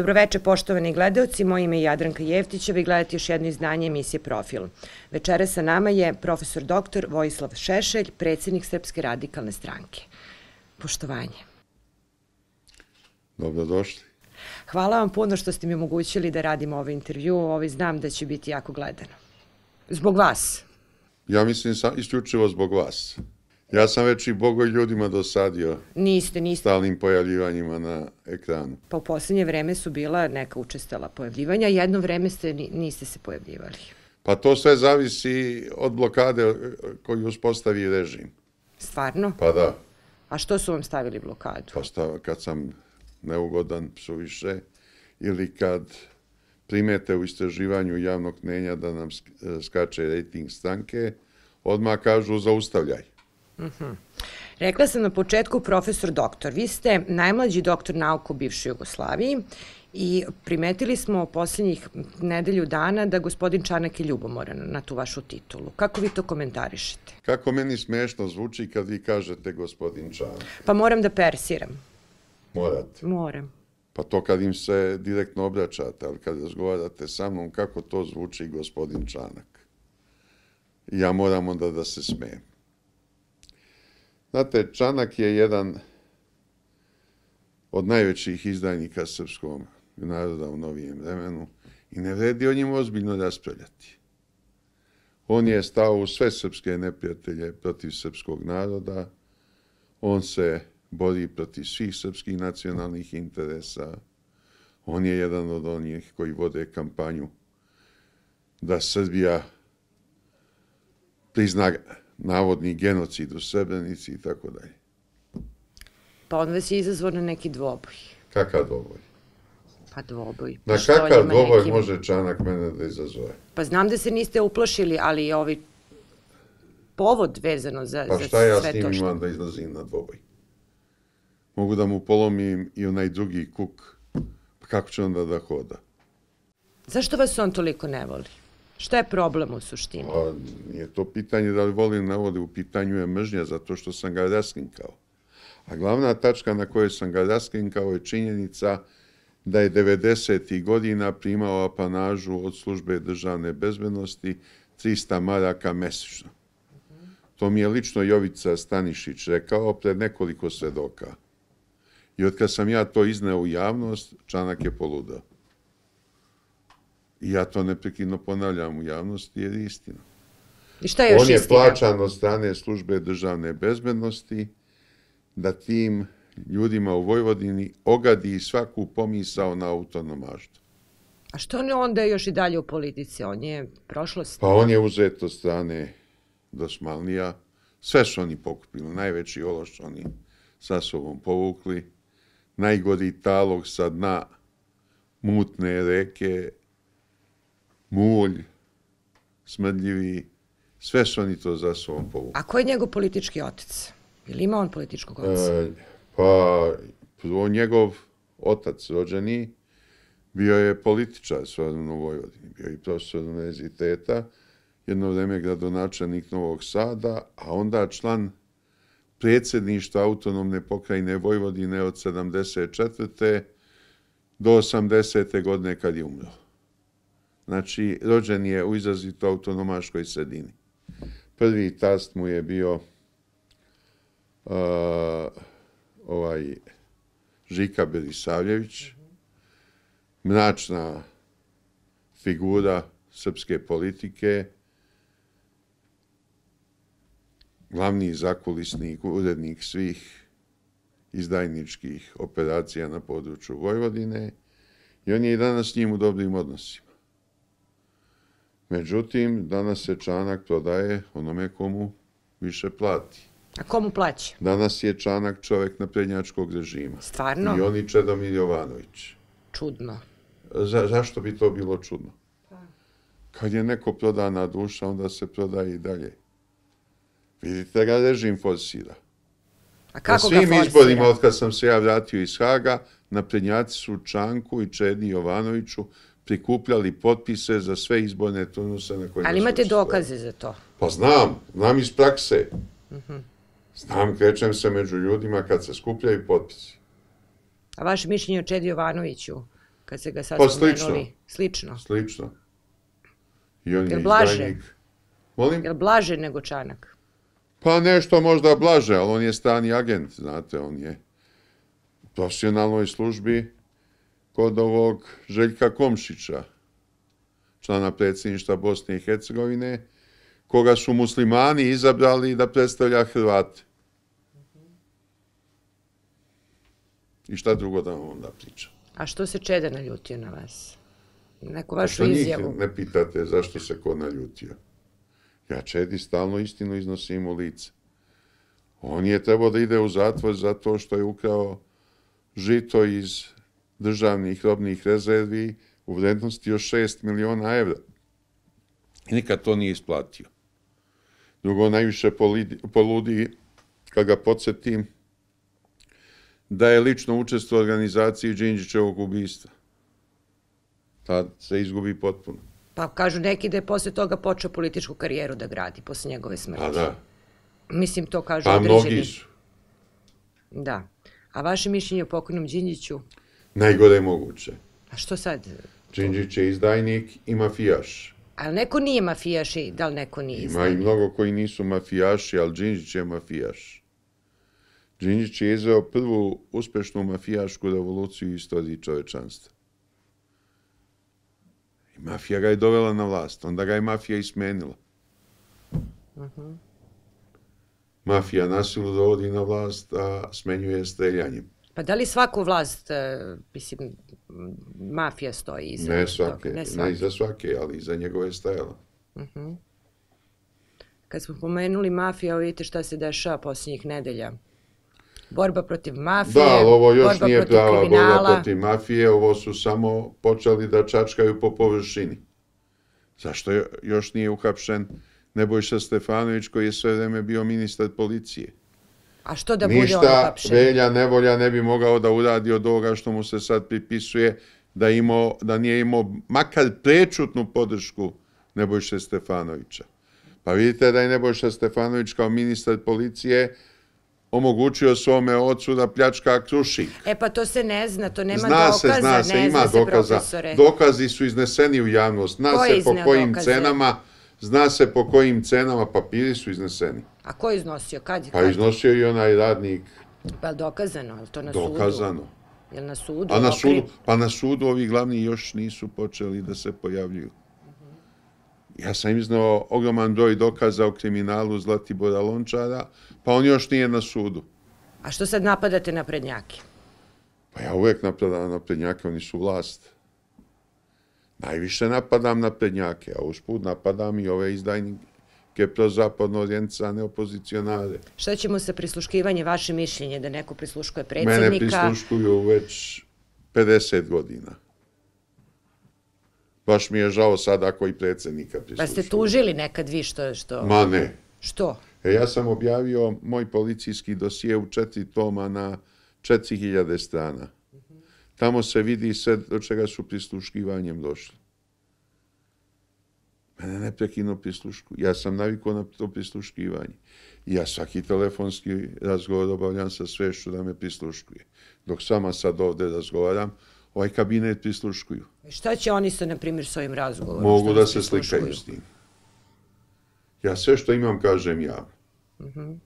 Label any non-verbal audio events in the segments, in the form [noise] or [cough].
Dobroveče, poštovani gledalci, moj ime je Jadranka Jevtić, a vi gledate još jedno izdanje emisije Profil. Večera sa nama je profesor doktor Vojislav Šešelj, predsednik Srpske radikalne stranke. Poštovanje. Dobrodošli. Hvala vam puno što ste mi omogućili da radim ovaj intervju. Ovi znam da će biti jako gledano. Zbog vas. Ja mislim isključivo zbog vas. Ja sam već i bogoj ljudima dosadio niste, niste. stalnim pojavljivanjima na ekranu. Pa u posljednje vreme su bila neka učestala pojavljivanja, jedno vreme ste, niste se pojavljivali. Pa to sve zavisi od blokade koju uspostavi režim. Stvarno? Pa da. A što su vam stavili blokadu? Pa kad sam neugodan suviše ili kad primete u istraživanju javnog mnenja da nam skače rating stanke, odmah kažu zaustavljaj. Mhm. Rekla sam na početku profesor doktor. Vi ste najmlađi doktor nauke u bivšoj Jugoslaviji i primetili smo u posljednjih nedelju dana da gospodin Čanak je ljubomoran na tu vašu titulu. Kako vi to komentarišete? Kako meni smešno zvuči kad vi kažete gospodin Čanak? Pa moram da persiram. Morate? Moram. Pa to kad im se direktno obraćate, ali kad razgovarate sa mnom, kako to zvuči gospodin Čanak? Ja moram onda da se smijem. Znate, Čanak je jedan od najvećih izdajnika srpskom naroda u novijem vremenu i ne vredi o njim ozbiljno raspravljati. On je stao u sve srpske neprijatelje protiv srpskog naroda, on se bori protiv svih srpskih nacionalnih interesa, on je jedan od onih koji vode kampanju da Srbija prizna navodni genocid u Srebrenici i tako dalje. Pa onda si izazvao na neki dvoboj. Kakav dvoboj? Pa dvoboj. Na kakav dvoboj može čanak mene da izazove? Pa znam da se niste uplašili, ali ovi povod vezano za, pa za sve to što... Pa šta ja s njim imam da izlazim na dvoboj? Mogu da mu polomim i onaj drugi kuk, pa kako će onda da hoda? Zašto vas on toliko ne voli? Šta je problem u suštini? O, pa, nije to pitanje da li volim navode, u pitanju je mržnja zato što sam ga raskinkao. A glavna tačka na kojoj sam ga raskinkao je činjenica da je 90. godina primao apanažu od službe državne bezbednosti 300 maraka mesečno. To mi je lično Jovica Stanišić rekao pred nekoliko svedoka. I od kad sam ja to izneo u javnost, čanak je poludao ja to neprekidno ponavljam u javnosti, jer je istina. I šta je još istina? On je plaćan od strane službe državne bezbednosti da tim ljudima u Vojvodini ogadi svaku pomisao na autonomaštu. A što on onda još i dalje u politici? On je prošlost? Pa on je uzet od strane Dosmalnija. Sve su oni pokupili. Najveći ološ oni sa sobom povukli. Najgori talog sa dna mutne reke mulj, smrdljivi, sve su oni to za svom povuku. A ko je njegov politički otec? Ili ima on političkog e, oca? pa, o, njegov otac rođeni bio je političar s u Vojvodini. Bio je profesor univerziteta, jedno vreme gradonačelnik Novog Sada, a onda član predsjedništva autonomne pokrajine Vojvodine od 74. do 80. godine kad je umro. Znači, rođen je u izrazito autonomaškoj sredini. Prvi tast mu je bio uh, ovaj Žika Berisavljević, mračna figura srpske politike, glavni zakulisnik, urednik svih izdajničkih operacija na području Vojvodine i on je i danas s njim u dobrim odnosima. Međutim, danas se čanak prodaje onome komu više plati. A komu plaći? Danas je čanak čovek naprednjačkog režima. Stvarno? I on oni Čedomir Jovanović. Čudno. Za, zašto bi to bilo čudno? Kad je neko prodana duša, onda se prodaje i dalje. Vidite ga režim forsira. A kako Na svim ga izborima, od kad sam se ja vratio iz Haga, naprednjaci su Čanku i Čedni Jovanoviću prikupljali potpise za sve izborne tunuse na kojima Ali imate dokaze za to? Pa znam, znam iz prakse. Mm Znam, krećem se među ljudima kad se skupljaju potpisi. A vaše mišljenje o Čedi Jovanoviću, kad se ga sad pa, slično. slično. Slično. I on je, je blaže? izdajnik. Molim? Je blaže nego Čanak? Pa nešto možda blaže, ali on je strani agent, znate, on je profesionalnoj službi kod ovog Željka Komšića, člana predsjedništva Bosne i Hercegovine, koga su muslimani izabrali da predstavlja Hrvate. I šta drugo da vam onda priča? A što se Čeda naljutio na vas? Neku vašu izjavu? A pa što njih ne pitate zašto se ko naljutio? Ja Čedi stalno istinu iznosim u lice. On je trebao da ide u zatvor zato što je ukrao žito iz državnih robnih rezervi u vrednosti još 6 miliona evra. I nikad to nije isplatio. Drugo, najviše poludi, kad ga podsjetim, da je lično učestvo organizaciji Đinđićevog ubistva. Ta se izgubi potpuno. Pa kažu neki da je posle toga počeo političku karijeru da gradi, posle njegove smrti. A da. Mislim, to kažu pa određeni. Pa mnogi su. Da. A vaše mišljenje o pokojnom Đinđiću? najgore moguće. A što sad? Činđić je izdajnik i mafijaš. Ali neko nije mafijaš i da li neko nije izdajnik? Ima i mnogo koji nisu mafijaši, ali Činđić je mafijaš. Činđić je izveo prvu uspešnu mafijašku revoluciju u istoriji čovečanstva. I mafija ga je dovela na vlast, onda ga je mafija ismenila. smenila. Mhm. Mafija nasilu dovodi na vlast, a smenjuje streljanjem. Pa da li svaku vlast, e, mislim, mafija stoji iza ne toga? Ne svake, ne iza svake, ali iza njegove stajala. Uh mhm. -huh. Kad smo pomenuli mafiju, vidite šta se dešava posljednjih nedelja. Borba protiv mafije, da, ovo još nije prava Borba protiv mafije, ovo su samo počeli da čačkaju po površini. Zašto još nije uhapšen Nebojša Stefanović koji je sve vreme bio ministar policije? A što da Ništa bude ono hapšenje? Velja Nevolja ne bi mogao da uradi od ovoga što mu se sad pripisuje da, imao, da nije imao makar prečutnu podršku Nebojša Stefanovića. Pa vidite da je Nebojša Stefanović kao ministar policije omogućio svome ocu da pljačka kruši. E pa to se ne zna, to nema zna dokaza, se, zna se, ne zna ima se dokaza. Dokazi su izneseni u javnost. Zna se po kojim dokaze? cenama zna se po kojim cenama papiri su izneseni. A ko je iznosio? Kad je? Pa iznosio i onaj radnik. Pa je dokazano? Je li to na sudu? Dokazano. Je li na sudu? A na sudu? Pa na sudu ovi glavni još nisu počeli da se pojavljuju. Ja sam iznao ogroman broj dokaza o kriminalu Zlatibora Lončara, pa on još nije na sudu. A što sad napadate na prednjake? Pa ja uvek napadam na prednjake, oni su vlasti najviše napadam na prednjake, a usput napadam i ove izdajnike prozapadno orijencane opozicionare. Šta ćemo sa prisluškivanje vaše mišljenje da neko prisluškuje predsjednika? Mene prisluškuju već 50 godina. Baš mi je žao sad ako i predsjednika prisluškuju. Pa ste tužili nekad vi što... što... Ma ne. Što? E, ja sam objavio moj policijski dosije u četiri toma na četiri hiljade strana tamo se vidi sve do čega su prisluškivanjem došli. Mene ne prekino prislušku. Ja sam navikao na to prisluškivanje. Ja svaki telefonski razgovor obavljam sa svešću da me prisluškuje. Dok sama sad ovde razgovaram, ovaj kabinet prisluškuju. E šta će oni sa, na primjer, s ovim razgovorom? Mogu da se slikaju s tim. Ja sve što imam kažem javno. Uh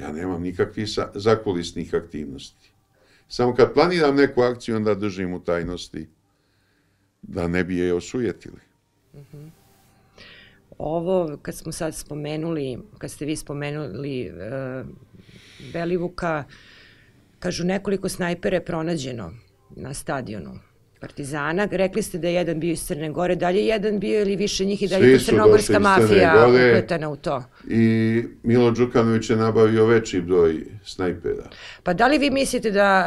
Ja nemam nikakvih zakulisnih aktivnosti. Samo kad planiram neku akciju, onda držim u tajnosti da ne bi je osujetili. Mhm. Ovo, kad smo sad spomenuli, kad ste vi spomenuli e, Belivuka, kažu nekoliko snajpere pronađeno na stadionu. Partizana. Rekli ste da je jedan bio iz Crne Gore, da li je jedan bio ili više njih i da li je Crnogorska mafija upletena u to? I Milo Đukanović je nabavio veći broj snajpera. Pa da li vi mislite da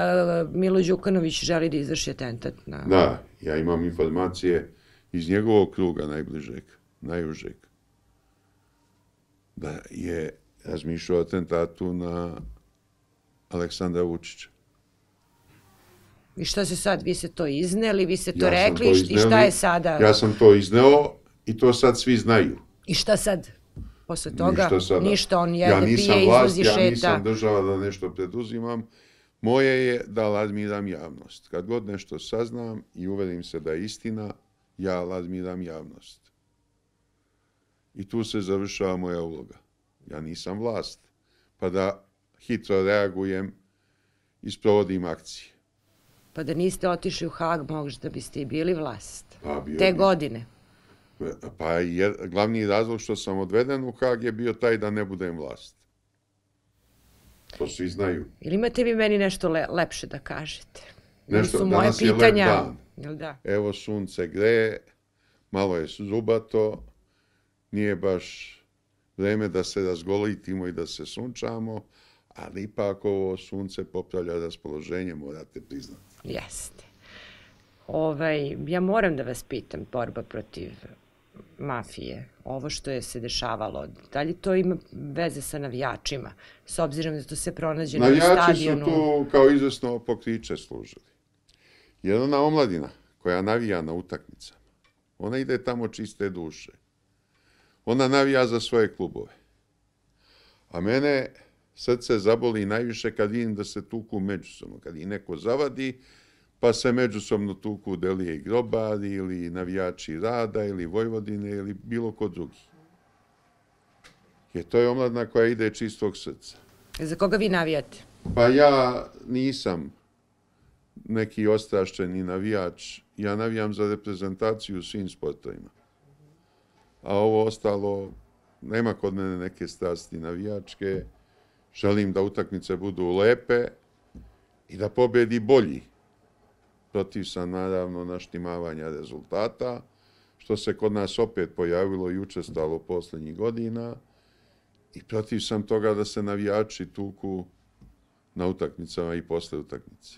e, Milo Đukanović želi da izvrši atentat? Na... Da, ja imam informacije iz njegovog kruga najbližeg, najužeg, da je razmišljao atentatu na Aleksandra Vučića. I šta se sad, vi ste to izneli, vi ste to ja rekli, to izneli, i šta je sada? Ja sam to izneo i to sad svi znaju. I šta sad? Posle toga, ništa, ništa on je ja pije, izlazi, ja šeta. Ja nisam država da nešto preduzimam. Moje je da lazmiram javnost. Kad god nešto saznam i uverim se da je istina, ja lazmiram javnost. I tu se završava moja uloga. Ja nisam vlast. Pa da hitro reagujem i sprovodim akcije. Pa da niste otišli u Hag, možda da biste i bili vlast. Pa, Te godine. Pa glavni razlog što sam odveden u Hag je bio taj da ne budem vlast. To svi znaju. Ili imate vi meni nešto lepše da kažete? Nešto, danas pitanja. je lep dan. Da? Evo sunce gre, malo je zubato, nije baš vreme da se razgolitimo i da se sunčamo ali ipak ovo sunce popravlja raspoloženje, morate priznati. Jeste. Ovaj, ja moram da vas pitam, borba protiv mafije, ovo što je se dešavalo, da li to ima veze sa navijačima, s obzirom da to se pronađe na stadionu? Navijači su tu kao izvesno pokriče služili. Jer ona omladina koja navija na utakmicama, ona ide tamo čiste duše. Ona navija za svoje klubove. A mene srce zaboli najviše kad vidim da se tuku međusobno. Kad i neko zavadi, pa se međusobno tuku Delije i grobari ili navijači Rada ili Vojvodine ili bilo ko drugi. Jer to je omladna koja ide čistog srca. E, za koga vi navijate? Pa ja nisam neki ostrašćeni navijač. Ja navijam za reprezentaciju svim sportovima. A ovo ostalo, nema kod mene neke strasti navijačke. Želim da utakmice budu lepe i da pobedi bolji. Protiv sam, naravno, naštimavanja rezultata, što se kod nas opet pojavilo i učestalo poslednjih godina. I protiv sam toga da se navijači tuku na utakmicama i posle utakmice.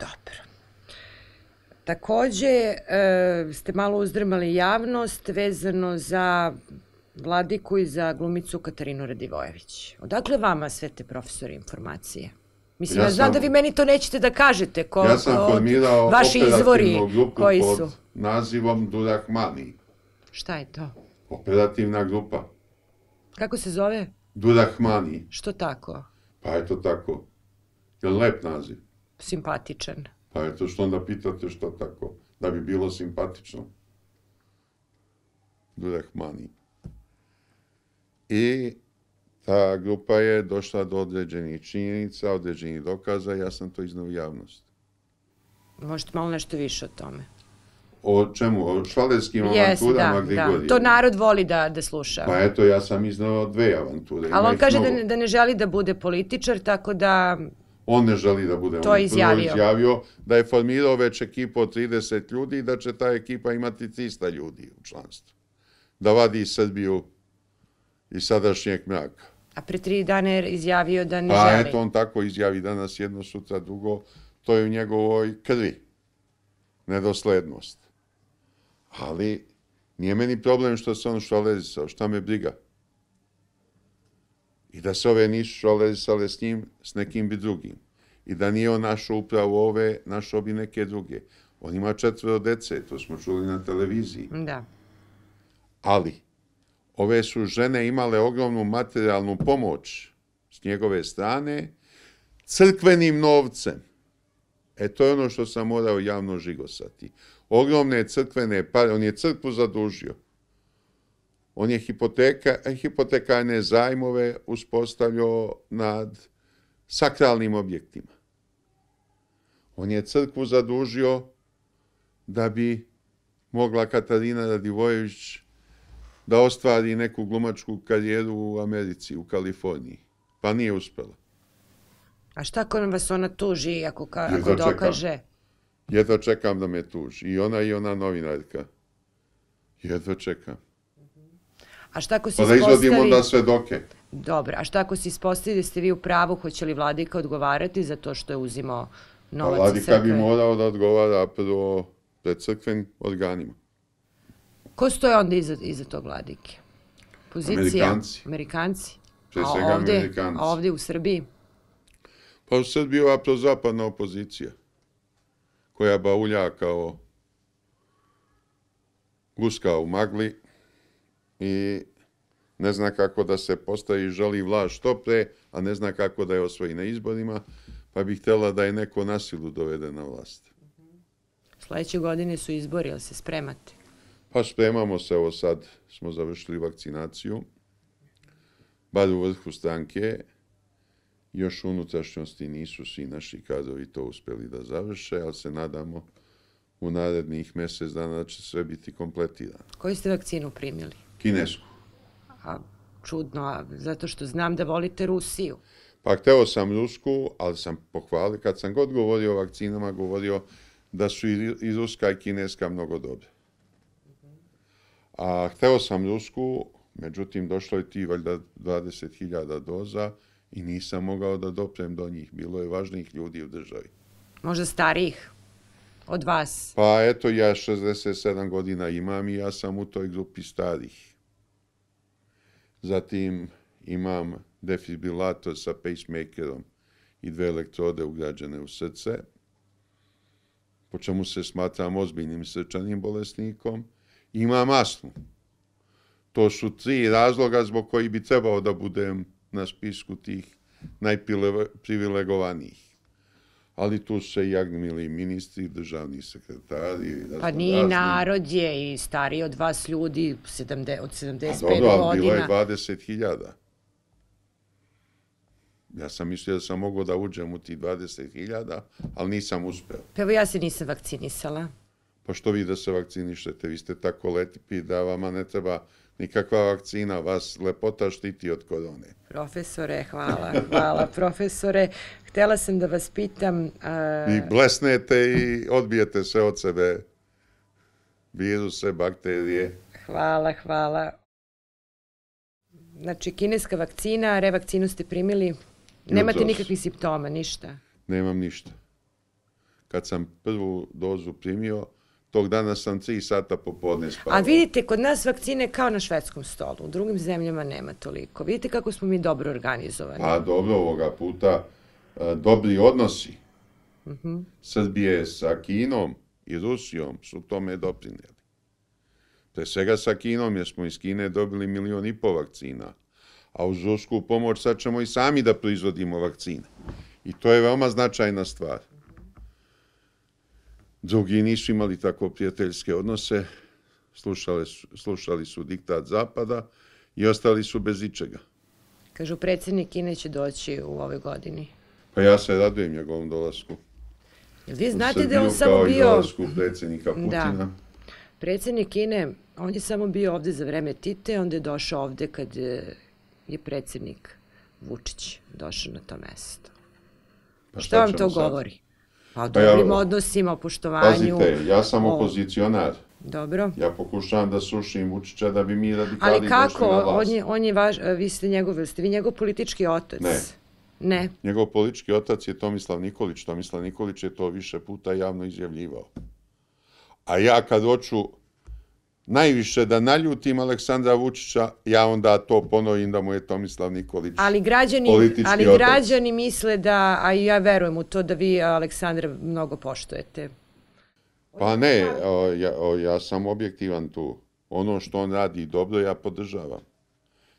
Dobro. Takođe, e, ste malo uzdrmali javnost vezano za Vladiku i za glumicu Katarinu Radivojević. Odakle vama sve te profesore informacije? Mislim, ja, znam da vi meni to nećete da kažete. Ko, ja sam formirao vaši izvori grupu koji su? pod nazivom Durak Mani. Šta je to? Operativna grupa. Kako se zove? Durak Mani. Što tako? Pa eto tako. Je lep naziv? Simpatičan. Pa eto što onda pitate što tako? Da bi bilo simpatično. Durak Mani. I ta grupa je došla do određenih činjenica, određenih dokaza, ja sam to iznao u javnost. Možete malo nešto više o tome? O čemu? O švalerskim avanturama gdje god je. To narod voli da, da sluša. Pa eto, ja sam iznao dve avanture. Ali on kaže da ne, da ne želi da bude političar, tako da... On ne želi da bude. To je izjavio. Da je formirao već ekipu od 30 ljudi i da će ta ekipa imati 300 ljudi u članstvu. Da vadi Srbiju i sadašnjeg mjaka. A pre tri dana je izjavio da ne pa želi? Pa eto, on tako izjavi danas jedno, sutra dugo. To je u njegovoj krvi. Nedoslednost. Ali nije meni problem što se on šalezisao. Šta me briga? I da se ove nisu šalezisale s njim, s nekim bi drugim. I da nije on našo upravo ove, našo bi neke druge. On ima četvro dece, to smo čuli na televiziji. Da. Ali, Ove su žene imale ogromnu materijalnu pomoć s njegove strane, crkvenim novcem. E to je ono što sam morao javno žigosati. Ogromne crkvene pare, on je crkvu zadužio. On je hipoteka, hipotekajne zajmove uspostavio nad sakralnim objektima. On je crkvu zadužio da bi mogla Katarina Radivojević da ostvari neku glumačku karijeru u Americi, u Kaliforniji. Pa nije uspela. A šta ako vas ona tuži, ako, ka, dokaže? Jedva čekam da me tuži. I ona i ona novinarka. Jedva čekam. Mhm. A šta ako se ispostavi... Pa da izvodim onda sve doke. Dobro, a šta ako se ispostavi ste vi u pravu, hoće li vladika odgovarati za to što je uzimao pa novac pa, crkve? Vladika bi morao da odgovara pro pred crkvenim organima. Ko stoje onda iza, iza tog vladike? Pozicija? Amerikanci. Amerikanci? a ovde, Amerikanci. ovde u Srbiji? Pa u Srbiji je aprozapadna opozicija koja baulja kao guska u magli i ne zna kako da se postavi i želi vlaž što pre, a ne zna kako da je osvoji na izborima, pa bi htjela da je neko nasilu dovede na vlast. Sljedeće godine su izbori, ali se spremate? Pa spremamo se, evo sad smo završili vakcinaciju, bar u vrhu stranke, još unutrašnjosti nisu svi naši kadrovi to uspjeli da završe, ali se nadamo u narednih mjesec dana da će sve biti kompletirano. Koju ste vakcinu primili? Kinesku. A, čudno, zato što znam da volite Rusiju. Pa hteo sam Rusku, ali sam pohvalio, kad sam god govorio o vakcinama, govorio da su i Ruska i Kineska mnogo dobre. A hteo sam Rusku, međutim došlo je ti valjda 20.000 doza i nisam mogao da doprem do njih. Bilo je važnih ljudi u državi. Možda starijih od vas? Pa eto, ja 67 godina imam i ja sam u toj grupi starih. Zatim imam defibrilator sa pacemakerom i dve elektrode ugrađene u srce, po čemu se smatram ozbiljnim srčanim bolesnikom ima masnu. To su tri razloga zbog koji bi trebao da budem na spisku tih najprivilegovanijih. Ali tu se jagnili ministri, državni sekretari. Pa ni narod je i stari od vas ljudi od 75 godina. Pa dobro, ali bilo je 20.000. Ja sam mislio da sam mogao da uđem u ti 20.000, ali nisam uspeo. Pa evo ja se nisam vakcinisala pa što vi da se vakcinišete, vi ste tako letipi da vama ne treba nikakva vakcina, vas lepota štiti od kodone. Profesore, hvala, hvala profesore. Htela sam da vas pitam... I blesnete i odbijete sve od sebe viruse, bakterije. Hvala, hvala. Znači, kineska vakcina, revakcinu ste primili, nemate nikakvih simptoma, ništa? Nemam ništa. Kad sam prvu dozu primio, tog dana sam 3 sata popodne spavao. A vidite, kod nas vakcine kao na švedskom stolu, u drugim zemljama nema toliko. Vidite kako smo mi dobro organizovani. Pa dobro, ovoga puta e, dobri odnosi mhm. Srbije sa Kinom i Rusijom su tome doprinjeli. Pre svega sa Kinom jer smo iz Kine dobili milion i po vakcina, a uz rusku pomoć sad ćemo i sami da proizvodimo vakcine. I to je veoma značajna stvar drugi nisu imali tako prijateljske odnose, slušali su, slušali su diktat Zapada i ostali su bez ičega. Kažu, predsjednik Kine će doći u ovoj godini. Pa ja se radujem njegovom dolasku. Vi znate da je on samo bio... U dolasku predsjednika Putina. Predsjednik Kine, on je samo bio ovde za vreme Tite, onda je došao ovde kad je predsjednik Vučić došao na to mesto. Pa šta, šta vam to govori? Pa o pa dobrim odnosima, o poštovanju. Pazite, ja sam opozicionar. Dobro. Ja pokušavam da sušim Vučića da bi mi radikali Ali kako? došli na vlast. On je, on je vaš, vi ste njegov, ste vi njegov politički otac? Ne. Ne. Njegov politički otac je Tomislav Nikolić. Tomislav Nikolić je to više puta javno izjavljivao. A ja kad hoću... Oču najviše da naljutim Aleksandra Vučića, ja onda to ponovim da mu je Tomislav Nikolić ali građani, Ali građani misle da, a ja verujem u to, da vi Aleksandra mnogo poštojete. Pa ne, ja, ja sam objektivan tu. Ono što on radi dobro, ja podržavam.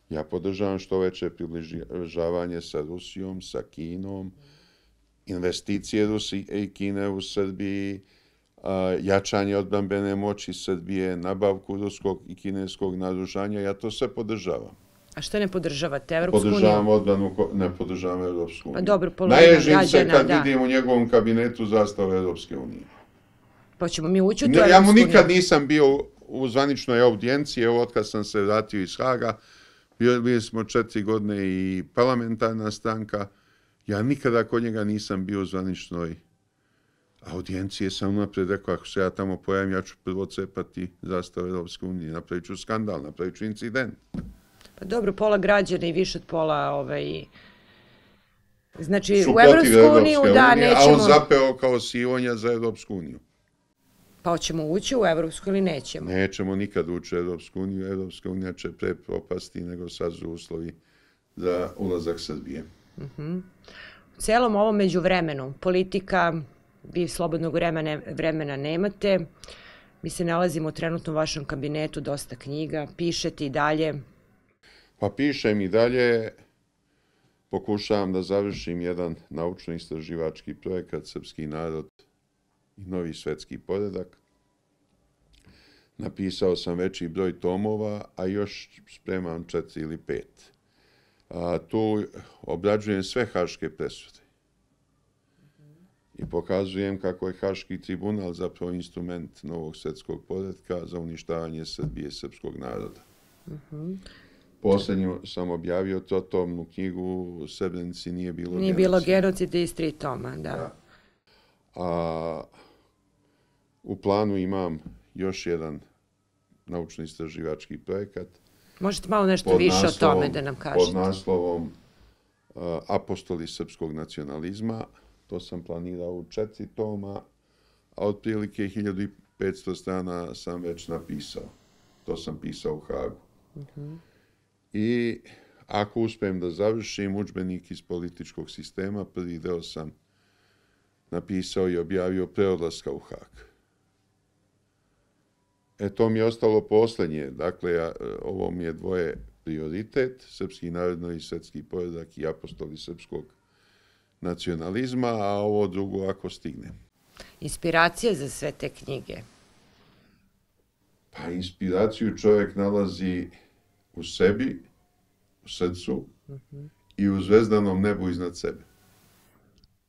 Ja podržavam što veće približavanje sa Rusijom, sa Kinom, investicije Rusije i Kine u Srbiji, jačanje odbrambene moći Srbije, nabavku ruskog i kineskog naružanja, ja to sve podržavam. A što ne podržavate? Evropsku podržavam uniju? Podržavam odbranu, ne podržavam Evropsku uniju. Pa dobro, polovina građana, da. Najježim se kad vidim u njegovom kabinetu zastave Evropske unije. Pa ćemo mi ući u Evropsku uniju? Ja mu nikad nisam bio u zvaničnoj audijenciji, evo od kad sam se vratio iz Haga, bili smo četiri godine i parlamentarna stranka, ja nikada kod njega nisam bio u zvaničnoj audijenciji audijencije sam napred rekao, ako se ja tamo pojavim, ja ću prvo cepati zastav Europske unije, napravit ću skandal, napravit ću incident. Pa dobro, pola građana i više od pola ovaj, Znači, u Evropsku uniju, da, nećemo... A on zapeo kao sivonja za Evropsku uniju. Pa hoćemo ući u Evropsku ili nećemo? Nećemo nikad ući u Evropsku uniju. Evropska unija će pre propasti nego sad za uslovi za ulazak Srbije. Uh U celom ovom među vremenu, politika, vi slobodnog vremena, vremena nemate. Mi se nalazimo u trenutnom vašem kabinetu, dosta knjiga, pišete i dalje. Pa pišem i dalje, pokušavam da završim jedan naučno-istraživački projekat Srpski narod i novi svetski poredak. Napisao sam veći broj tomova, a još spremam četiri ili pet. A, tu obrađujem sve haške presude i pokazujem kako je Haški tribunal zapravo instrument novog svjetskog podatka za uništavanje Srbije srpskog naroda. Posljednju sam objavio to tomnu knjigu Srebrenici nije bilo genocida. Nije bilo genocida iz tri toma, da. A, u planu imam još jedan naučno-istraživački projekat. Možete malo nešto više o tome da nam kažete. Pod naslovom Apostoli srpskog nacionalizma to sam planirao u četiri toma, a otprilike 1500 strana sam već napisao. To sam pisao u Hagu. Uh -huh. I ako uspijem da završim učbenik iz političkog sistema, prvi deo sam napisao i objavio preodlaska u Hag. E, to mi je ostalo posljednje. Dakle, ja, ovo mi je dvoje prioritet, srpski narodno i svetski poredak i apostoli srpskog nacionalizma, a ovo drugo ako stigne. Inspiracija za sve te knjige? Pa inspiraciju čovjek nalazi u sebi, u srcu mm i u zvezdanom nebu iznad sebe.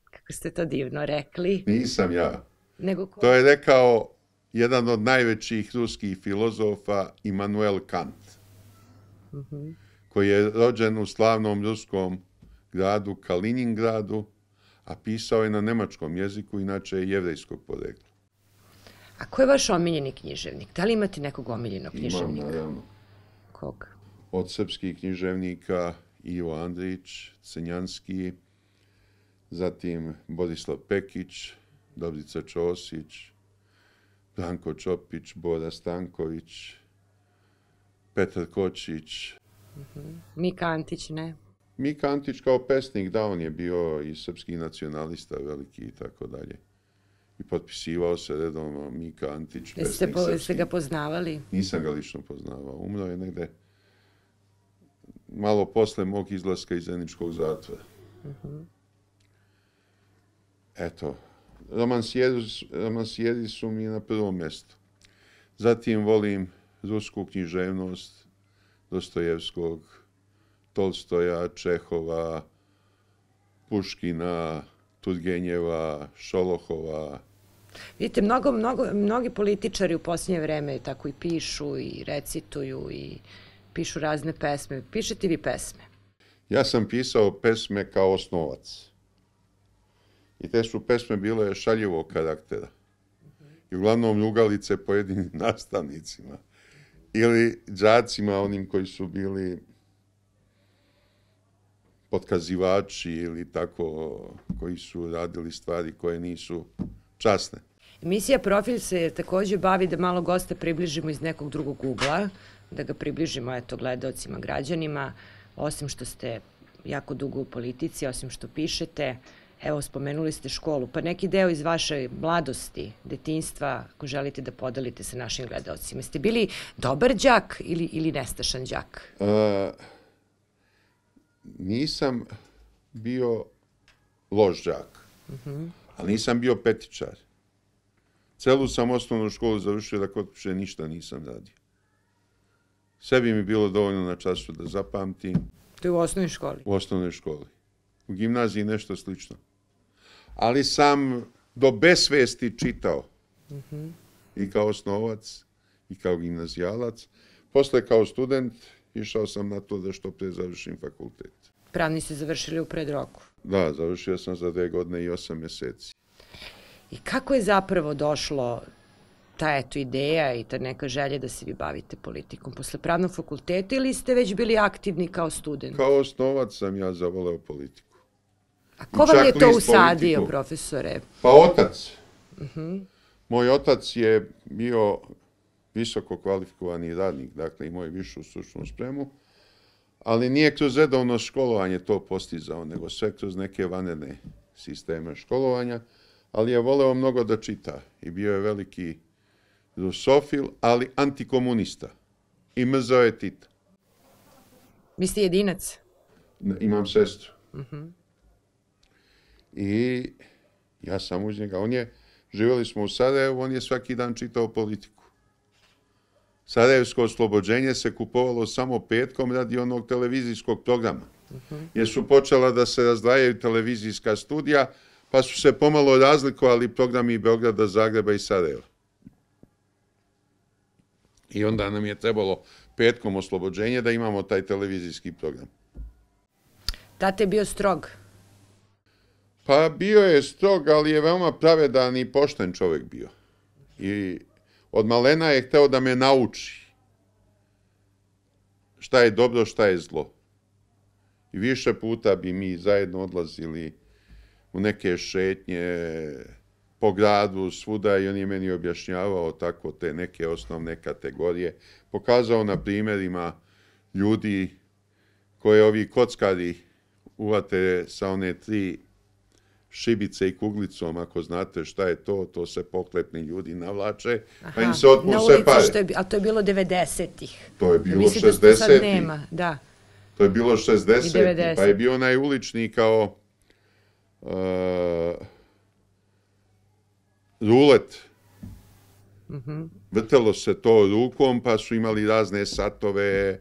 Kako ste to divno rekli. Nisam ja. Nego To je rekao jedan od najvećih ruskih filozofa, Immanuel Kant, mm koji je rođen u slavnom ruskom gradu Kaliningradu, a pisao je na nemačkom jeziku, inače je jevrejskog porekla. A ko je vaš omiljeni književnik? Da li imate nekog omiljenog književnika? Imam, naravno. Koga? Od srpskih književnika Ivo Andrić, Cenjanski, zatim Borislav Pekić, Dobrica Čosić, Branko Čopić, Bora Stanković, Petar Kočić. Uh Mika Antić, ne? Mika Antić kao pesnik, da, on je bio i srpski nacionalista veliki i tako dalje. I potpisivao se redom Mika Antić, Jeste pesnik po, srpski. Jeste ga poznavali? Nisam ga lično poznavao. Umro je negde malo posle mog izlaska iz Zeničkog zatvora. Uh mhm. -huh. Eto, romansijeri su mi na prvom mjestu. Zatim volim rusku književnost Dostojevskog, Tolstoja, Čehova, Puškina, Tudgenjeva, Šolohova. Vidite, mnogo, mnogo, mnogi političari u posljednje vreme tako i pišu i recituju i pišu razne pesme. Pišete vi pesme? Ja sam pisao pesme kao osnovac. I te su pesme bile šaljivog karaktera. I uglavnom ljugalice pojedinim [laughs] nastavnicima ili džacima, onim koji su bili potkazivači ili tako koji su radili stvari koje nisu časne. Emisija Profil se također bavi da malo goste približimo iz nekog drugog ugla, da ga približimo eto, gledalcima, građanima, osim što ste jako dugo u politici, osim što pišete, evo spomenuli ste školu, pa neki deo iz vaše mladosti, detinstva, ako želite da podelite sa našim gledalcima. Ste bili dobar džak ili, ili nestašan džak? Uh... E, nisam bio loš džak, mm -hmm. ali nisam bio petičar. Celu sam osnovnu školu završio da kod piše ništa nisam radio. Sve bi mi bilo dovoljno na času da zapamtim. To je u osnovnoj školi? U osnovnoj školi. U gimnaziji nešto slično. Ali sam do besvesti čitao. Mm -hmm. I kao osnovac, i kao gimnazijalac. Posle kao student išao sam na to da što pre završim fakultet. Pravni ste završili u predroku? Da, završio sam za dve godine i osam mjeseci. I kako je zapravo došlo ta eto ideja i ta neka želja da se vi bavite politikom? Posle pravnog fakulteta ili ste već bili aktivni kao student? Kao osnovac sam ja zavoleo politiku. A ko vam je to usadio, profesore? Pa otac. Uh Moj otac je bio visoko kvalifikovani radnik, dakle imao je višu stručnu spremu, ali nije kroz redovno školovanje to postizao, nego sve kroz neke vanene sisteme školovanja, ali je voleo mnogo da čita i bio je veliki rusofil, ali antikomunista. I mrzao je Tita. Vi ste jedinac? imam sestru. Mm I ja sam uz njega. On je, živjeli smo u Sarajevu, on je svaki dan čitao politiku. Sarajevsko oslobođenje se kupovalo samo petkom radi onog televizijskog programa. Jer su počela da se razdvajaju televizijska studija, pa su se pomalo razlikovali programi Beograda, Zagreba i Sarajeva. I onda nam je trebalo petkom oslobođenje da imamo taj televizijski program. Tate je bio strog? Pa bio je strog, ali je veoma pravedan i pošten čovjek bio. I Od malena je hteo da me nauči šta je dobro, šta je zlo. I više puta bi mi zajedno odlazili u neke šetnje po gradu, svuda i on je meni objašnjavao tako te neke osnovne kategorije. Pokazao na primjerima ljudi koje ovi kockari uvate sa one tri šibice i kuglicom, ako znate šta je to, to se pokletni ljudi navlače, Aha, pa im se otmu sve pare. Što je, a to je bilo 90-ih. To je bilo 60-ih. nema, da. To je bilo 60-ih, pa je bio onaj ulični kao uh, rulet. Uh mhm. -huh. Vrtelo se to rukom, pa su imali razne satove e,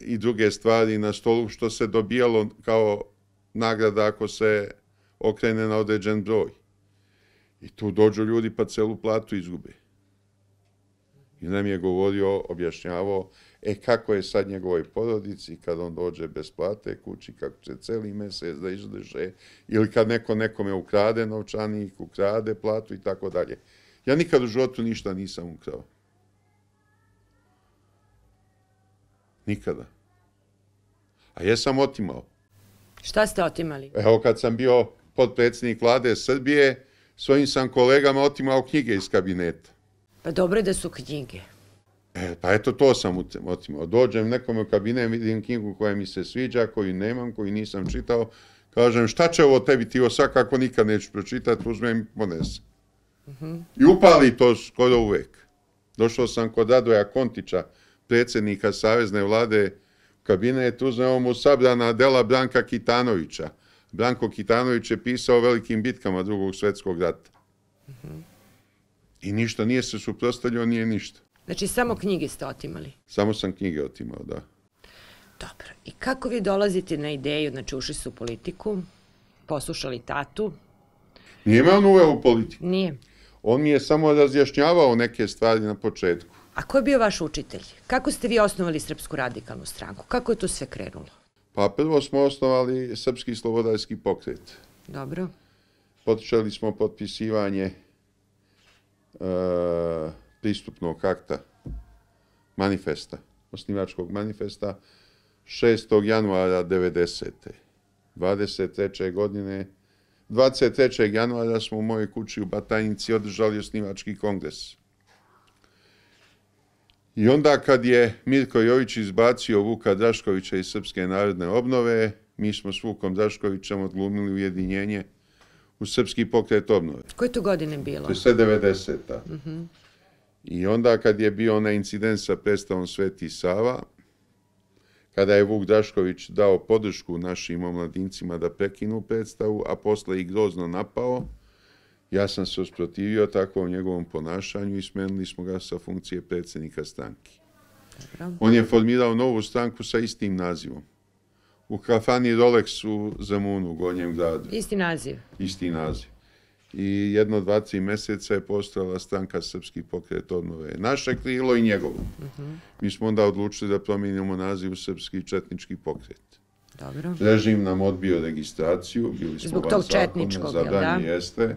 i druge stvari na stolu, što se dobijalo kao nagrada ako se okrene na određen broj. I tu dođu ljudi pa celu platu izgube. I nam je govorio, objašnjavao, e kako je sad njegovoj porodici kad on dođe bez plate kući, kako će celi mjesec da izdrže, ili kad neko nekome ukrade novčanik, ukrade platu i tako dalje. Ja nikad u životu ništa nisam ukrao. Nikada. A jesam otimao. Šta ste otimali? Evo kad sam bio podpredsednik vlade Srbije, svojim sam kolegama otimao knjige iz kabineta. Pa dobro je da su knjige. E, pa eto, to sam otimao. Dođem nekom u kabinet, vidim knjigu koja mi se sviđa, koju nemam, koju nisam čitao. Kažem, šta će ovo tebi ti osakako nikad neću pročitati, uzmem i ponesem. Mhm. Mm I upali to skoro uvek. Došao sam kod Adoja Kontića, predsjednika Savezne vlade, kabinet, uzmem mu sabrana dela Branka Kitanovića. Branko Kitanović je pisao o velikim bitkama drugog svetskog rata. I ništa, nije se suprostalio, nije ništa. Znači, samo knjige ste otimali? Samo sam knjige otimao, da. Dobro. I kako vi dolazite na ideju, znači ušli su u politiku, poslušali tatu? Nije me on uveo u politiku. Nije. On mi je samo razjašnjavao neke stvari na početku. A ko je bio vaš učitelj? Kako ste vi osnovali Srpsku radikalnu stranku? Kako je to sve krenulo? Pa prvo smo osnovali Srpski slobodarski pokret. Dobro. Počeli smo potpisivanje e, pristupnog akta, manifesta, osnivačkog manifesta, 6. januara 90. 23. godine, 23. januara smo u mojoj kući u Batajnici održali osnivački kongres. I onda kad je Mirko Jović izbacio Vuka Draškovića iz Srpske narodne obnove, mi smo s Vukom Draškovićem odglumili ujedinjenje u Srpski pokret obnove. Koje to godine bilo? To je sve 90-a. Uh mhm. I onda kad je bio onaj incident sa predstavom Sveti Sava, kada je Vuk Drašković dao podršku našim omladincima da prekinu predstavu, a posle ih grozno napao, Ja sam se usprotivio takvom njegovom ponašanju i smenili smo ga sa funkcije predsednika stranki. On je formirao novu stanku sa istim nazivom. U kafani Rolex u Zemunu, u Gornjem gradu. Isti naziv. Isti naziv. I jedno, dva, tri meseca je postala stranka Srpski pokret odnove. Naše krilo i njegovo. Mhm. Mi smo onda odlučili da promijenimo naziv u Srpski četnički pokret. Dobro. Režim nam odbio registraciju. Bili smo Zbog tog četničkog, zabrani, da? Zabrani jeste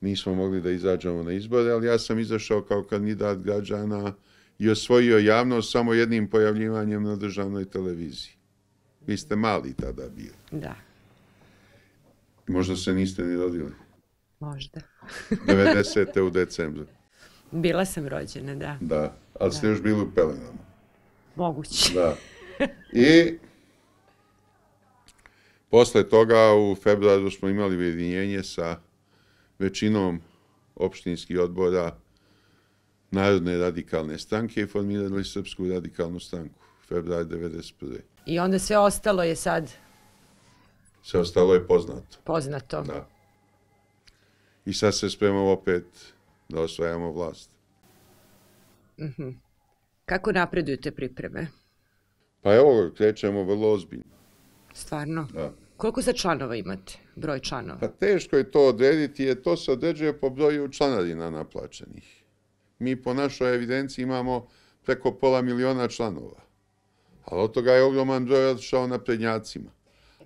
nismo mogli da izađemo na izbore, ali ja sam izašao kao kandidat građana i osvojio javnost samo jednim pojavljivanjem na državnoj televiziji. Vi ste mali tada bili. Da. Možda se niste ni rodili. Možda. 90. [laughs] u decembru. Bila sam rođena, da. Da, ali ste da. još bili u pelenama. Moguće. Da. I posle toga u februaru smo imali ujedinjenje sa većinom opštinskih odbora Narodne radikalne stranke i formirali Srpsku radikalnu stranku u februari 1991. I onda sve ostalo je sad? Sve ostalo je poznato. Poznato. Da. I sad se spremamo opet da osvajamo vlast. Uh mhm. -huh. Kako napredujete pripreme? Pa evo, krećemo vrlo ozbiljno. Stvarno? Da. Koliko sa članova imate, broj članova? Pa teško je to odrediti, jer to se određuje po broju članarina naplaćenih. Mi po našoj evidenciji imamo preko pola miliona članova. Ali od toga je ogroman broj odšao na prednjacima.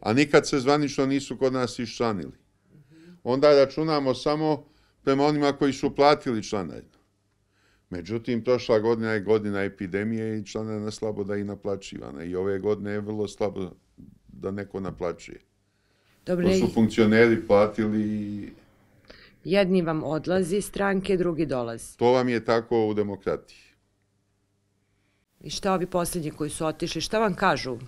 A nikad se zvanično nisu kod nas iščlanili. Onda računamo samo prema onima koji su platili članarinu. Međutim, prošla godina je godina epidemije i članarina slabo da je naplaćivana. I ove godine je vrlo slabo da neko naplaćuje. Dobre. To su funkcioneri platili... Jedni vam odlazi stranke, drugi dolazi. To vam je tako u demokratiji. I šta ovi posljednji koji su otišli, šta vam kažu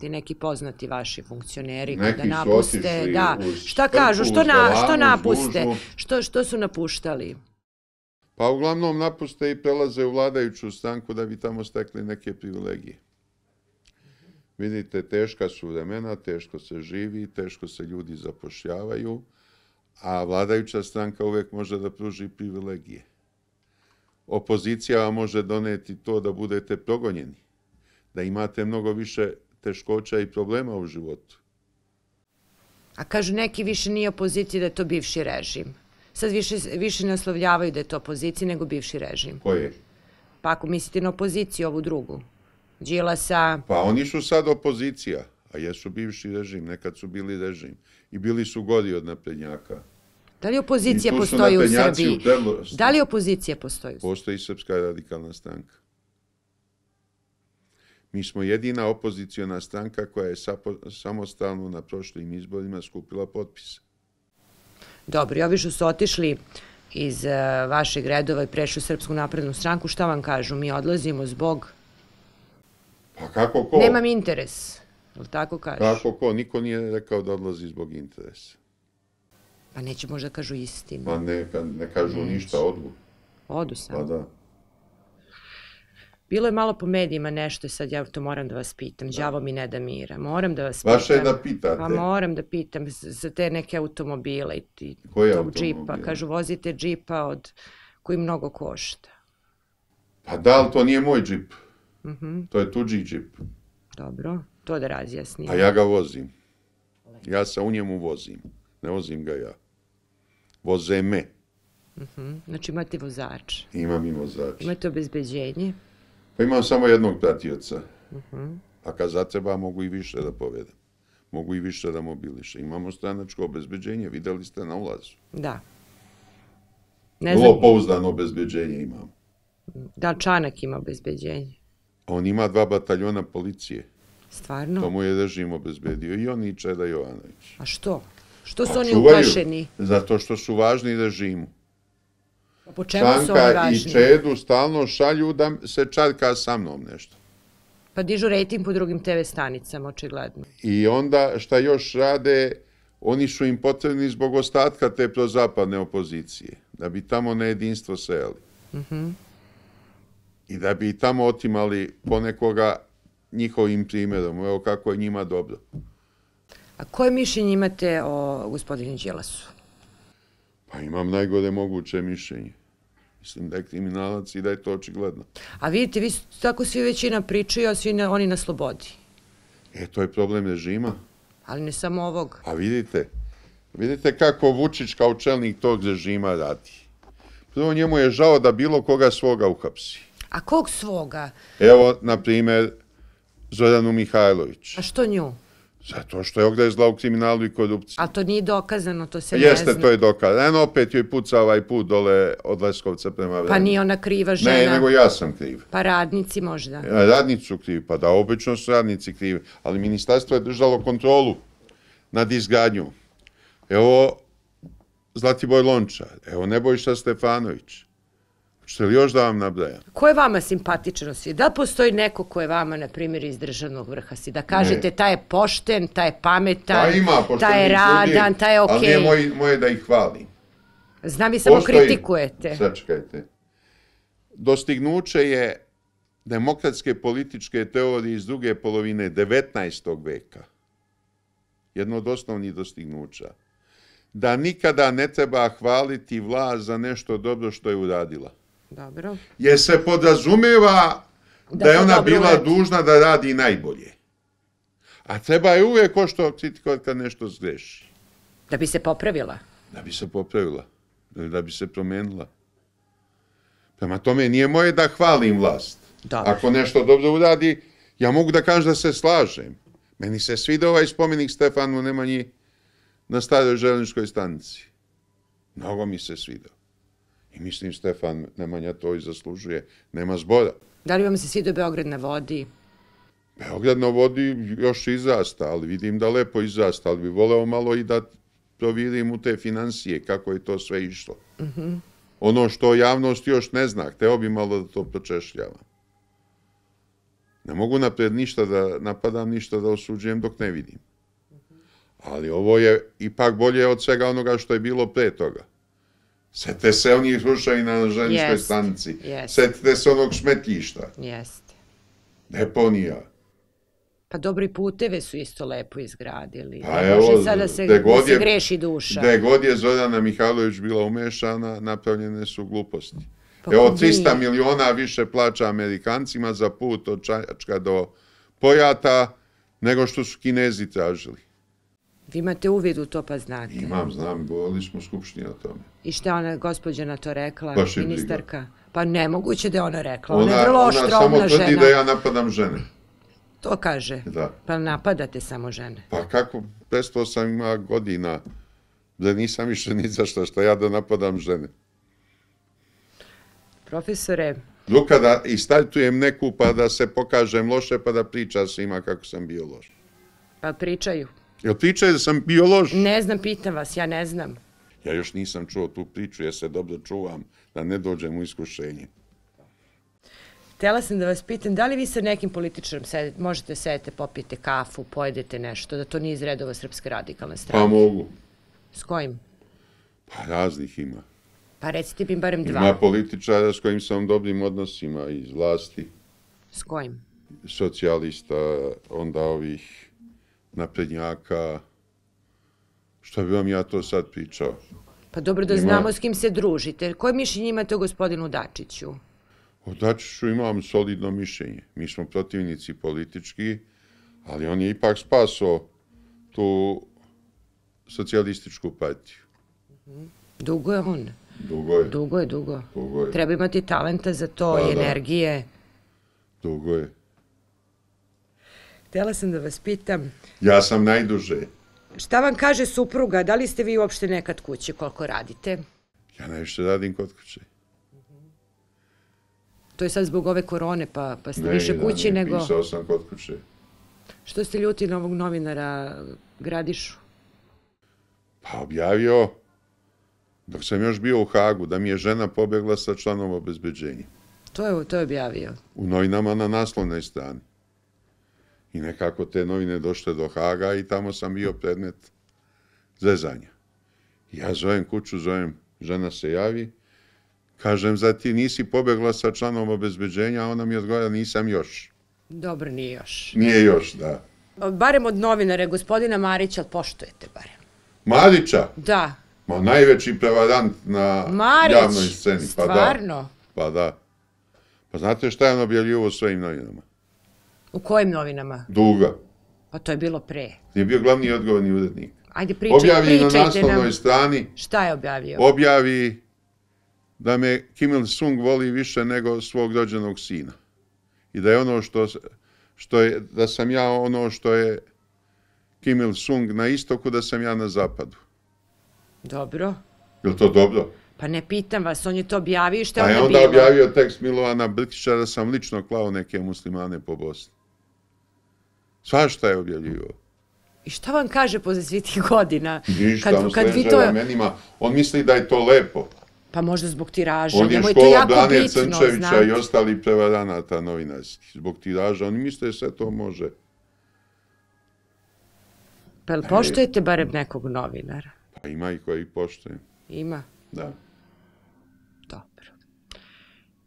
ti neki poznati vaši funkcioneri kada napuste? da. šta kažu, što, na, što napuste? Što, što su napuštali? Pa uglavnom napuste i prelaze u vladajuću stranku da bi tamo stekli neke privilegije. Vidite, teška su vremena, teško se živi, teško se ljudi zapošljavaju, a vladajuća stranka uvek može da pruži privilegije. Opozicija vam može doneti to da budete progonjeni, da imate mnogo više teškoća i problema u životu. A kažu neki više nije opozicija da je to bivši režim. Sad više ne oslovljavaju da je to opozicija nego bivši režim. Koje? Pa ako mislite na opoziciju, ovu drugu. Đilasa. Pa oni su sad opozicija, a jesu bivši režim, nekad su bili režim. I bili su godi od naprednjaka. Da li opozicija postoji u Srbiji? Da li opozicija postoji u Srbiji? Postoji Srpska radikalna stranka. Mi smo jedina opozicijona stranka koja je samostalno na prošlim izborima skupila potpise. Dobro, ovi što su otišli iz uh, vašeg redova i prešli Srpsku naprednu stranku, šta vam kažu? Mi odlazimo zbog Pa kako ko? Nemam interes. Jel tako kažeš? Kako ko? Niko nije rekao da odlazi zbog interesa. Pa neće možda kažu istinu. Pa ne, ne kažu ništa, odu. Odu sam. Pa da. Bilo je malo po medijima nešto, sad ja to moram da vas pitam. Đavo mi ne da mira. Moram da vas pitam. Vaša je da pitate. Pa moram da pitam za te neke automobile i ti, tog automobil? Kažu, vozite džipa od koji mnogo košta. Pa da, ali to nije moj džip. -hmm. To je tuđi džip. Dobro, to da razjasnim. A ja ga vozim. Ja se u njemu vozim. Ne vozim ga ja. Voze me. Mm -hmm. Znači imate vozač. Imam i vozač. Imate obezbeđenje. Pa imam samo jednog pratioca. Mm -hmm. A kad zatreba mogu i više da povedem. Mogu i više da mobiliše. Imamo stranačko obezbeđenje, videli ste na ulazu. Da. Ne Vrlo znam... pouzdano obezbeđenje imam. Da Čanak ima obezbeđenje? On ima dva bataljona policije. Stvarno? To mu je režim obezbedio. I on i Čeda Jovanović. A što? Što su oni uplašeni? Zato što su važni režimu. A po čemu su oni važni? Sanka i Čedu stalno šalju da se čarka sa mnom nešto. Pa dižu rating po drugim TV stanicama, očigledno. I onda šta još rade, oni su im potrebni zbog ostatka te prozapadne opozicije, da bi tamo na jedinstvo Mhm i da bi tamo otimali ponekoga njihovim primjerom. Evo kako je njima dobro. A koje mišljenje imate o gospodinu Đelasu? Pa imam najgore moguće mišljenje. Mislim da je kriminalac i da je to očigledno. A vidite, vi tako svi većina pričaju, a svi oni na slobodi. E, to je problem režima. Ali ne samo ovog. A vidite, vidite kako Vučić kao čelnik tog režima radi. Prvo njemu je žao da bilo koga svoga uhapsi. A kog svoga? Evo, na primjer, Zoranu Mihajlović. A što nju? Zato što je ogrezla u kriminalu i korupciju. A to nije dokazano, to se pa ne zna. Jeste, to je dokazano. En opet joj puca ovaj put dole od Leskovca prema vremenu. Pa nije ona kriva žena. Ne, nego ja sam kriva. Pa radnici možda. E, radnici su krivi, pa da, obično su radnici krivi. Ali ministarstvo je držalo kontrolu nad izgradnju. Evo Zlatibor Lončar, evo Nebojša Stefanović što li još da vam nabdajam? Ko je vama simpatično u svijetu? Da postoji neko ko je vama, na primjer, iz državnog vrha si? Da kažete, ne. ta je pošten, ta je pametan, pa ta, je radan, ta je okej. Okay. Ali je moj, moje da ih hvalim. Znam i samo postoji, kritikujete. Sačekajte. Dostignuće je demokratske političke teorije iz druge polovine 19. veka. Jedno od osnovnih dostignuća da nikada ne treba hvaliti vlast za nešto dobro što je uradila. Dobro. Je se podrazumeva da, da je ona bila uveć. dužna da radi najbolje. A treba je uvijek ko što kad nešto zgreši. Da bi se popravila. Da bi se popravila. Da bi se promenila. Prema tome nije moje da hvalim vlast. Dobro. Ako nešto dobro uradi, ja mogu da kažem da se slažem. Meni se svide ovaj spomenik Stefanu Nemanji na staroj železničkoj stanici. Mnogo mi se svidao. I mislim, Stefan Nemanja to i zaslužuje. Nema zbora. Da li vam se svidio Beograd na vodi? Beograd na vodi još izasta, ali vidim da lepo izasta, ali bi voleo malo i da to u te financije, kako je to sve išlo. Uh Ono što javnost još ne zna, hteo bi malo da to pročešljavam. Ne mogu napred ništa da napadam, ništa da osuđujem dok ne vidim. Mhm. Ali ovo je ipak bolje od svega onoga što je bilo pre toga. Sete se oni slušaj na ženskoj stanici. Yes. Setite se onog šmetljišta. Jeste. Deponija. Pa dobri puteve su isto lepo izgradili. Pa ne evo, se, god greši duša. Gde god je Zorana Mihajlović bila umešana, napravljene su gluposti. Pa evo, 300 miliona više plaća Amerikancima za put od Čačka do Pojata nego što su Kinezi tražili. Vi imate uvid u to pa znate. Imam, znam, govorili smo skupštini o tome. I šta ona gospođa na to rekla, ministarka? Briga. Pa nemoguće da je ona rekla, ona, ona je vrlo oštra žena. Ona samo tvrdi da ja napadam žene. To kaže. Da. Pa napadate samo žene. Pa kako, 508 godina, da nisam više ni za što, što ja da napadam žene. Profesore... Luka da istaljtujem neku pa da se pokažem loše pa da priča svima kako sam bio loš. Pa pričaju. Jel priča je da sam bio loš? Ne znam, pitam vas, ja ne znam. Ja još nisam čuo tu priču, ja se dobro čuvam da ne dođem u iskušenje. Htela sam da vas pitam, da li vi sa nekim političarom sedet, možete sedete, popijete kafu, pojedete nešto, da to nije izredova redova Srpske radikalne strane? Pa mogu. S kojim? Pa raznih ima. Pa recite mi barem dva. Ima političara s kojim sam dobrim odnosima iz vlasti. S kojim? Socijalista, onda ovih naprednjaka, što bi vam ja to sad pričao? Pa dobro da znamo s kim se družite. Koje mišljenje imate o gospodinu Dačiću? O Dačiću imam solidno mišljenje. Mi smo protivnici politički, ali on je ipak spaso tu socijalističku partiju. Mhm. Dugo je on. Dugo je. Dugo je, dugo. Treba imati talenta za to i pa energije. Dugo je. Htela sam da vas pitam. Ja sam najduže. Šta vam kaže supruga? Da li ste vi uopšte nekad kuće? Koliko radite? Ja najviše radim kod kuće. To je sad zbog ove korone, pa, pa ste više kući ne, nego... Ne, pisao sam kod kuće. Što ste ljuti na ovog novinara Gradišu? Pa objavio, dok sam još bio u Hagu, da mi je žena pobegla sa članom obezbeđenja. To je, to je objavio? U novinama na naslovnoj strani. I nekako te novine došle do Haga i tamo sam bio predmet zezanja. Ja zovem kuću, zovem, žena se javi. Kažem, za ti nisi pobegla sa članom obezbeđenja, a ona mi odgovara, nisam još. Dobro, nije još. Nije još, da. Barem od novinara, gospodina Marića, poštojete barem. Marića? Da. Ma najveći prevarant na javnoj sceni. Marić, stvarno? Pa da. pa da. Pa znate šta je on objavljivo svojim novinama? U kojim novinama? Duga. Pa to je bilo pre. Je bio glavni i odgovorni urednik. Ajde pričaj, Objavljeno pričajte nam. Objavljeno na naslovnoj strani. Šta je objavio? Objavi da me Kim Il-sung voli više nego svog rođenog sina. I da je ono što, što je, da sam ja ono što je Kim Il-sung na istoku, da sam ja na zapadu. Dobro. Je to dobro? Pa ne pitam vas, on je to objavio i što je ono bilo? Pa je onda objavio tekst Milovana Brkića da sam lično klao neke muslimane po Bosni. Svašta je objavljivo. I šta vam kaže posle svih tih godina? Ništa, kad, kad vi to... Menima. On misli da je to lepo. Pa možda zbog tiraža. On je Nemoj škola Dane Crnčevića i ostali prevaranata novinarski. Zbog tiraža. Oni misle da sve to može. Pa li e. poštojete barem nekog novinara? Pa ima i koji poštojem. Ima? Da.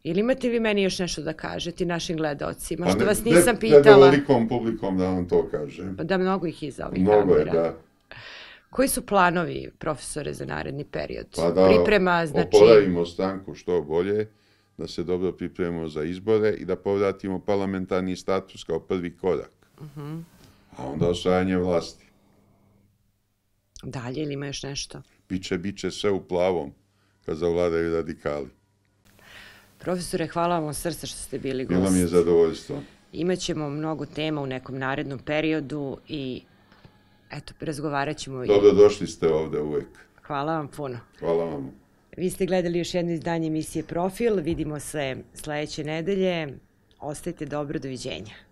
Ili imate vi meni još nešto da kažete našim gledalcima, pa što ne, vas nisam pitala? Pa ne, velikom publikom da vam to kažem. Pa da mnogo ih iza ovih mnogo kamera. Mnogo je, da. Koji su planovi profesore za naredni period? Pa da Priprema, znači... oporavimo stanku što bolje, da se dobro pripremimo za izbore i da povratimo parlamentarni status kao prvi korak. Uh mhm. -huh. A onda osvajanje vlasti. Dalje ili ima još nešto? Biće, biće sve u plavom kad zavladaju radikali. Profesore, hvala vam od što ste bili gost. Bilo mi je zadovoljstvo. Imaćemo mnogo tema u nekom narednom periodu i eto, razgovarat ćemo. Dobro došli ste ovde uvek. Hvala vam puno. Hvala vam. Vi ste gledali još jedno izdanje emisije Profil. Vidimo se sledeće nedelje. Ostajte dobro, doviđenja.